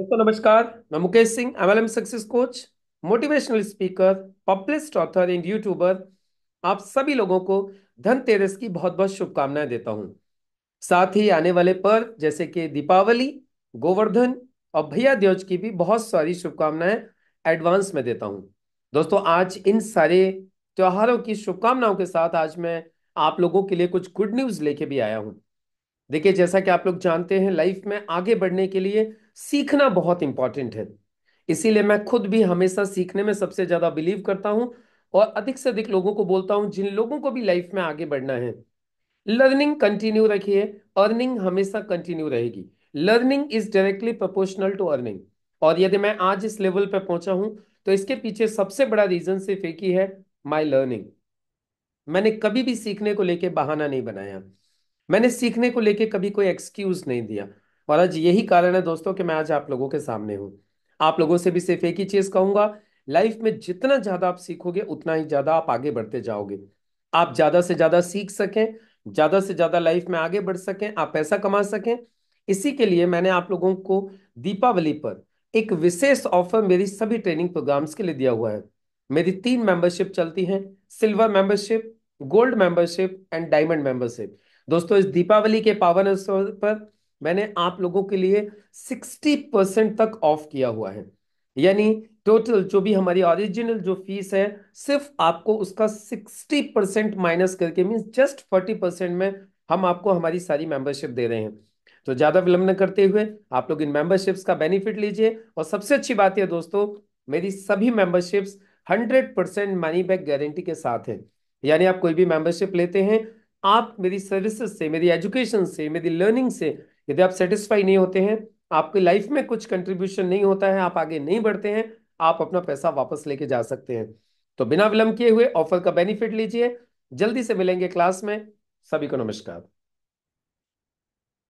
दोस्तों नमस्कार मैं Mukesh Singh MLM success coach motivational speaker publicist author and YouTuber आप सभी लोगों को धनतेरस की बहुत बहुत शुभकामनाएं देता हूं साथ ही आने वाले पर्व जैसे कि दीपावली गोवर्धन और भैया द्योज की भी बहुत सारी शुभकामनाएं एडवांस में देता हूं दोस्तों आज इन सारे त्योहारों की शुभकामनाओं के साथ आज मैं आप लोगों के लिए कुछ गुड न्यूज लेके भी आया हूँ देखिए जैसा कि आप लोग जानते हैं लाइफ में आगे बढ़ने के लिए सीखना बहुत इंपॉर्टेंट है इसीलिए मैं खुद भी हमेशा सीखने में सबसे ज्यादा बिलीव करता हूं और अधिक से अधिक लोगों को बोलता हूं जिन लोगों को भी लाइफ में आगे बढ़ना है लर्निंग कंटिन्यू रखिए अर्निंग हमेशा कंटिन्यू रहेगी learning is directly proportional to earning और यदि मैं आज इस लेवल पर पहुंचा हूं तो इसके पीछे सबसे बड़ा रीजन सिर्फ एक ही है माई लर्निंग मैंने कभी भी सीखने को लेके बहाना नहीं बनाया मैंने सीखने को लेके कभी कोई एक्सक्यूज नहीं दिया और आज यही कारण है दोस्तों कि मैं आज आप लोगों के सामने हूँ आप लोगों से भी सिर्फ एक ही चीज कहूंगा लाइफ में जितना ज्यादा आप सीखोगे उतना ही ज्यादा आप आगे बढ़ते जाओगे आप ज्यादा से ज्यादा सीख सकें ज्यादा से ज्यादा लाइफ में आगे बढ़ सकें आप पैसा कमा सकें इसी के लिए मैंने आप लोगों को दीपावली पर एक विशेष ऑफर मेरी सभी ट्रेनिंग प्रोग्राम्स के लिए दिया हुआ है मेरी तीन मेंबरशिप चलती हैं silver membership gold membership and diamond membership दोस्तों इस दीपावली के पावन अवसर पर मैंने आप लोगों के लिए 60 परसेंट तक ऑफ किया हुआ है यानी टोटल जो भी हमारी ओरिजिनल जो फीस है सिर्फ आपको उसका 60 परसेंट माइनस करके मीन्स जस्ट 40 परसेंट में हम आपको हमारी सारी मेंबरशिप दे रहे हैं तो ज़्यादा विलंब न करते हुए आप लोग इन मेंबरशिप्स का बेनिफिट लीजिए और सबसे अच्छी बात है दोस्तों मेरी सभी memberships hundred percent money back guarantee के साथ है यानी आप कोई भी मेंबरशिप लेते हैं आप मेरी सर्विसेज से मेरी एजुकेशन से मेरी लर्निंग से यदि आप सेटिस्फाई नहीं होते हैं आपकी लाइफ में कुछ कंट्रीब्यूशन नहीं होता है आप आगे नहीं बढ़ते हैं आप अपना पैसा वापस लेके जा सकते हैं तो बिना विलंब किए हुए ऑफर का बेनिफिट लीजिए जल्दी से मिलेंगे क्लास में सभी को नमस्कार